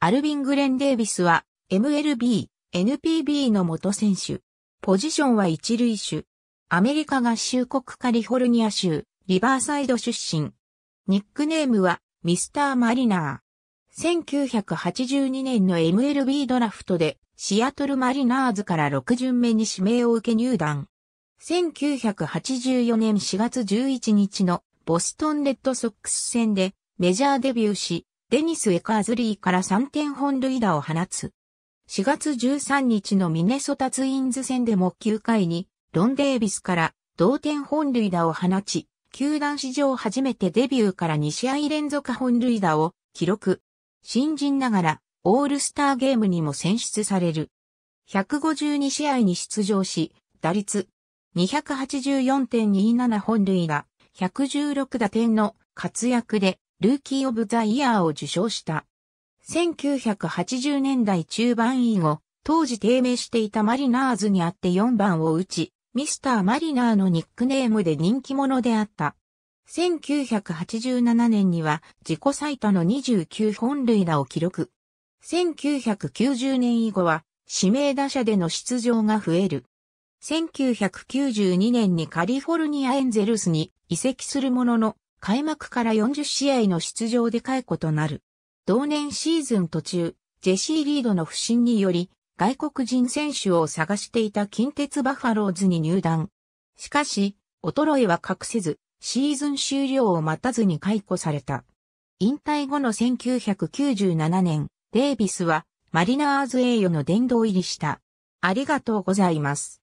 アルビン・グレン・デイビスは MLB、NPB の元選手。ポジションは一塁手。アメリカ合衆国カリフォルニア州、リバーサイド出身。ニックネームはミスター・マリナー。1982年の MLB ドラフトでシアトル・マリナーズから6巡目に指名を受け入団。1984年4月11日のボストン・レッドソックス戦でメジャーデビューし、デニス・エカーズリーから3点本塁打を放つ。4月13日のミネソタツインズ戦でも9回にロン・デービスから同点本塁打を放ち、球団史上初めてデビューから2試合連続本塁打を記録。新人ながらオールスターゲームにも選出される。152試合に出場し、打率284.27本塁打、116打点の活躍でルーキー・オブ・ザ・イヤーを受賞した。1980年代中盤以後、当時低迷していたマリナーズにあって4番を打ち、ミスター・マリナーのニックネームで人気者であった。1987年には自己最多の29本塁打を記録。1990年以後は指名打者での出場が増える。1992年にカリフォルニアエンゼルスに移籍するものの開幕から40試合の出場で解雇となる。同年シーズン途中、ジェシー・リードの不振により、外国人選手を探していた近鉄バファローズに入団。しかし、衰えは隠せず、シーズン終了を待たずに解雇された。引退後の1997年、デイビスはマリナーズ栄誉の殿堂入りした。ありがとうございます。